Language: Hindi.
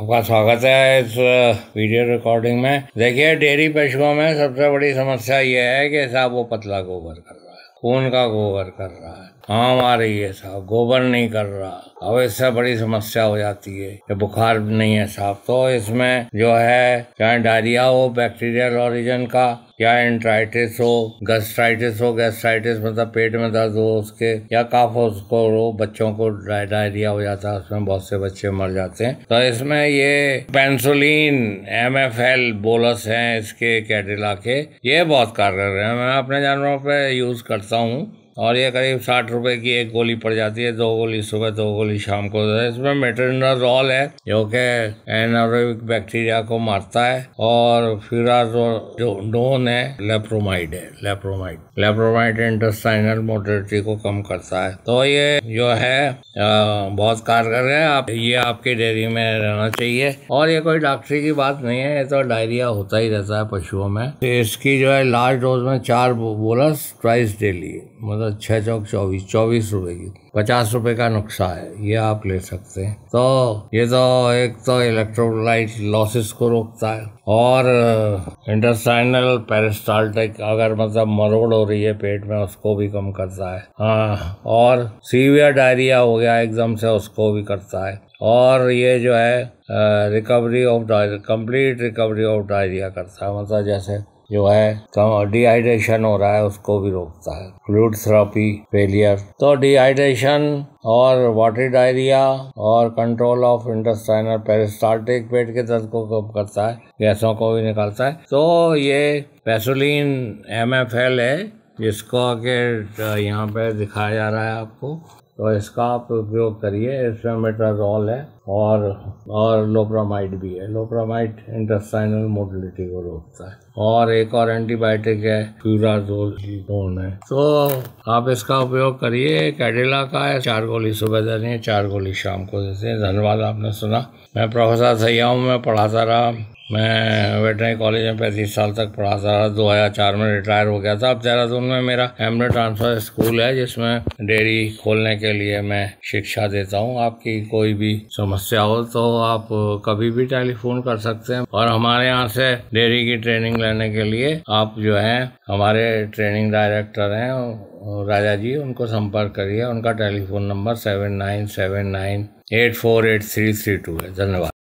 आपका स्वागत है इस वीडियो रिकॉर्डिंग में देखिए डेयरी पशुओं में सबसे बड़ी समस्या ये है कि साहब वो पतला गोबर कर रहा है खून का गोबर कर रहा है काम आ रही है साहब गोबर नहीं कर रहा अब इससे बड़ी समस्या हो जाती है कि बुखार नहीं है साहब तो इसमें जो है चाहे डायरिया हो बैक्टीरियल ऑरिजन का या एंट्राइटिस हो गस्ट्राइटिस हो गैस्ट्राइटिस मतलब पेट में दर्द हो उसके या काफ हो उसको हो बच्चों को डायरिया हो जाता है उसमें बहुत से बच्चे मर जाते हैं तो इसमें ये पेंसोलिन एम एफ एल बोलस है इसके कैडिला के ये बहुत कारगर है मैं अपने जानवरों पर यूज करता हूँ और ये करीब साठ रुपए की एक गोली पड़ जाती है दो गोली सुबह दो गोली शाम को इसमें मेट्रोनोजोल है जो कि एनारोबिक बैक्टीरिया को मारता है और फिराजोडोन है लेप्रोमाइड है लेप्रोमाइड लेप्रोमाइड इंटरसाइनल मोटरिटी को कम करता है तो ये जो है आ, बहुत कारगर है आप ये आपके डेयरी में रहना चाहिए और ये कोई डॉक्टरी की बात नहीं है ये तो डायरिया होता ही रहता है पशुओं में इसकी जो है लार्ज डोज में चार बोलस ट्राइस डेली मतलब मतलब तो छः चौक चौबीस चौबीस रुपये की पचास रुपये का नुकसान है ये आप ले सकते हैं तो ये तो एक तो इलेक्ट्रोलाइट लॉसेस को रोकता है और इंटरसाइनल पेरिस्टाल्टिक अगर मतलब मरोड़ हो रही है पेट में उसको भी कम करता है हाँ और सीवियर डायरिया हो गया एकदम से उसको भी करता है और ये जो है recovery of diarrhoea complete recovery of diarrhoea करता है मतलब जैसे जो है डिहाइड्रेशन हो रहा है उसको भी रोकता है फ्लूड थेरापी फेलियर तो डिहाइड्रेशन और वाटर डायरिया और कंट्रोल ऑफ इंटेस्टाइनल पेरिस्टाल्टिक पेट के दर्द को कम करता है गैसों को भी निकालता है तो ये पेसोलिन एम है जिसको आगे यहाँ पे दिखाया जा रहा है आपको तो इसका आप उपयोग करिए इसमें मेट्राजोल है और और लोप्रामाइड भी है लोप्रामाइड इंटेस्टाइनल मोटिलिटी को रोकता है और एक और एंटीबायोटिक है फ्यूराजोल है तो आप इसका उपयोग करिए कैडिला का है चार गोली सुबह देनी है चार गोली शाम को देते हैं धन्यवाद आपने सुना मैं प्रोफेसर सैया हूँ मैं पढ़ाता रहा मैं वेटनरी कॉलेज में पैंतीस साल तक पढ़ा था दो हज़ार चार में रिटायर हो गया था अब देहरादून में मेरा हेमने ट्रांसफर स्कूल है जिसमें डेयरी खोलने के लिए मैं शिक्षा देता हूँ आपकी कोई भी समस्या हो तो आप कभी भी टेलीफोन कर सकते हैं और हमारे यहाँ से डेयरी की ट्रेनिंग लेने के लिए आप जो है हमारे ट्रेनिंग डायरेक्टर हैं राजा जी उनको संपर्क करिए उनका telephone number seven nine seven nine eight four eight three three two है धन्यवाद